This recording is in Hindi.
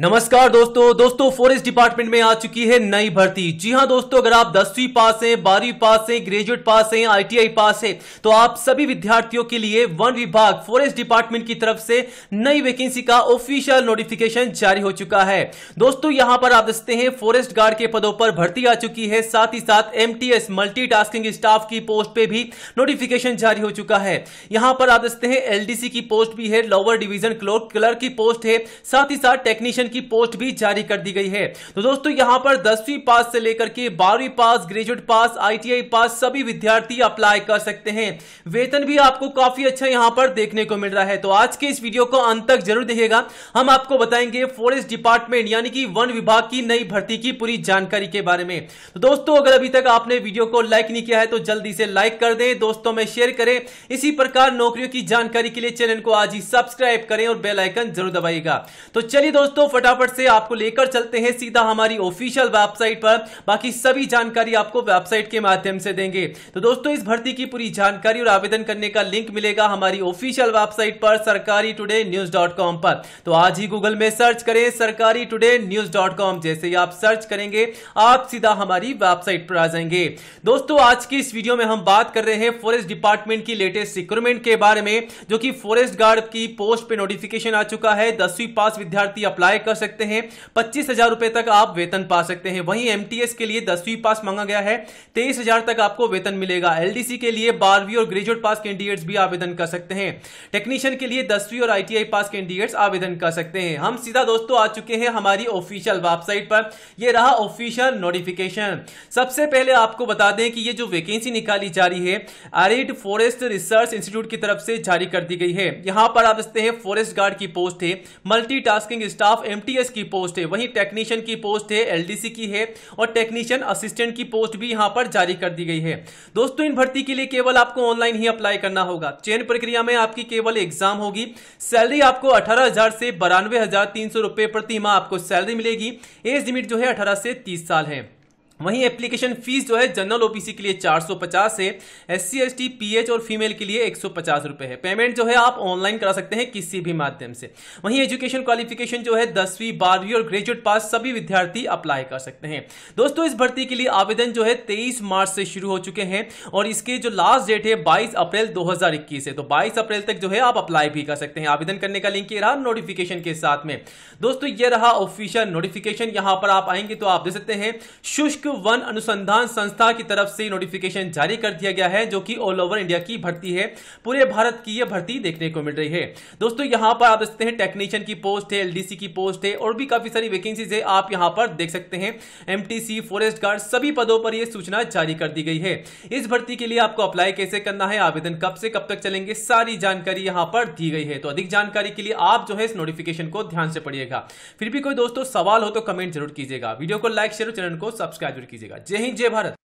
नमस्कार दोस्तों दोस्तों फॉरेस्ट डिपार्टमेंट में आ चुकी है नई भर्ती जी हाँ दोस्तों अगर आप दसवीं पास हैं बारहवीं पास हैं ग्रेजुएट पास हैं आईटीआई पास हैं तो आप सभी विद्यार्थियों के लिए वन विभाग फॉरेस्ट डिपार्टमेंट की तरफ से नई वैकेंसी का ऑफिशियल नोटिफिकेशन जारी हो चुका है दोस्तों यहां पर आप दसते हैं फॉरेस्ट गार्ड के पदों पर भर्ती आ चुकी है साथ ही साथ एम मल्टी स्टाफ की पोस्ट पर भी नोटिफिकेशन जारी हो चुका है यहां पर आप दसते हैं एल की पोस्ट भी है लोअर डिविजन क्लर्क की पोस्ट है साथ ही साथ टेक्नीशियन ग्रेजुएशन की पोस्ट भी जारी कर दी गई है तो दोस्तों यहां पर दसवीं पास से लेकर के बारहवीं पास ग्रेजुएट पास आईटीआई पास सभी विद्यार्थी अप्लाई कर सकते हैं वेतन भी आपको काफी अच्छा यहां पर देखने को मिल रहा है तो आज के इस वीडियो को अंत तक जरूर देखिएगा हम आपको बताएंगे फॉरेस्ट डिपार्टमेंट यानी कि वन विभाग की नई भर्ती की पूरी जानकारी के बारे में तो दोस्तों अगर अभी तक आपने वीडियो को लाइक नहीं किया है तो जल्दी से लाइक कर दें दोस्तों में शेयर करें इसी प्रकार नौकरियों की जानकारी के लिए चैनल को आज ही सब्सक्राइब करें और बेल आइकन जरूर दबाइएगा तो चलिए दोस्तों फटाफट से आपको लेकर चलते हैं सीधा हमारी ऑफिशियल वेबसाइट पर बाकी सभी जानकारी आपको वेबसाइट के माध्यम से देंगे तो दोस्तों इस भर्ती की पूरी जानकारी और आवेदन करने का लिंक मिलेगा हमारी ऑफिशियल वेबसाइट पर सरकारी टुडे न्यूज डॉट कॉम पर तो आज ही गूगल में सर्च करें सरकारी टुडे न्यूज डॉट कॉम जैसे ही आप सर्च करेंगे आप सीधा हमारी वेबसाइट पर आ जाएंगे दोस्तों आज की इस वीडियो में हम बात कर रहे हैं फॉरेस्ट डिपार्टमेंट की लेटेस्ट रिक्रूटमेंट के बारे में जो कि फॉरेस्ट गार्ड की पोस्ट पे नोटिफिकेशन आ चुका है दसवीं पास विद्यार्थी अप्लाई अप्लाई कर सकते हैं पच्चीस हजार रुपए तक आप वेतन पा सकते हैं वहीं एमटीएस के लिए दसवीं पास मांगा गया है तेईस हजार तक आपको वेतन मिलेगा एलडीसी के लिए बारहवीं और ग्रेजुएट पास कैंडिडेट्स भी आवेदन कर सकते हैं टेक्नीशियन के लिए दसवीं और आईटीआई पास कैंडिडेट्स आवेदन कर सकते हैं हम सीधा दोस्तों आ चुके हैं हमारी ऑफिशियल वेबसाइट पर यह रहा ऑफिशियल नोटिफिकेशन सबसे पहले आपको बता दें कि ये जो वैकेंसी निकाली जा रही है आरिड फॉरेस्ट रिसर्च इंस्टीट्यूट की तरफ से जारी कर दी गई है यहां पर आप देखते हैं फॉरेस्ट गार्ड की पोस्ट है मल्टीटास्किंग स्टाफ एमटीएस की पोस्ट है वहीं टेक्नीशियन की पोस्ट है एलडीसी की है और टेक्नीशियन असिस्टेंट की पोस्ट भी यहाँ पर जारी कर दी गई है दोस्तों इन भर्ती के लिए केवल आपको ऑनलाइन ही अप्लाई करना होगा चयन प्रक्रिया में आपकी केवल एग्जाम होगी सैलरी आपको अठारह से बानवे प्रति माह आपको सैलरी मिलेगी एज लिमिट जो है अठारह से तीस साल है वहीं एप्लीकेशन फीस जो है जनरल ओबीसी के लिए 450 है S C S T P H और फीमेल के लिए एक सौ है पेमेंट जो है आप ऑनलाइन करा सकते हैं किसी भी माध्यम से वहीं एजुकेशन क्वालिफिकेशन जो है दसवीं बारहवीं और ग्रेजुएट पास सभी विद्यार्थी अप्लाई कर सकते हैं दोस्तों इस भर्ती के लिए आवेदन जो है तेईस मार्च से शुरू हो चुके हैं और इसके जो लास्ट डेट है बाईस अप्रैल दो है तो बाईस अप्रैल तक जो है आप अप्लाई भी कर सकते हैं आवेदन करने का लिंक ये रहा नोटिफिकेशन के साथ में दोस्तों ये रहा ऑफिशियल नोटिफिकेशन यहां पर आप आएंगे तो आप देख सकते हैं शुष्क वन अनुसंधान संस्था की तरफ से नोटिफिकेशन जारी कर दिया गया है जो कि ऑल ओवर इंडिया की भर्ती है पूरे भारत की यह भर्ती देखने को मिल रही है दोस्तों यहां पर आप सकते हैं टेक्नीशियन की पोस्ट है एलडीसी की पोस्ट है और भी काफी सारी वैकेंसीज है आप यहां पर देख सकते हैं एमटीसी फॉरेस्ट गार्ड सभी पदों पर यह सूचना जारी कर दी गई है इस भर्ती के लिए आपको अप्लाई कैसे करना है आवेदन कब से कब तक चलेंगे सारी जानकारी यहां पर दी गई है तो अधिक जानकारी के लिए आप जो है इस नोटिफिकेशन को ध्यान से पढ़िएगा फिर भी कोई दोस्तों सवाल हो तो कमेंट जरूर कीजिएगा वीडियो को लाइक शेयर चैनल को सब्सक्राइब कीजिएगा जय हिंद जय भारत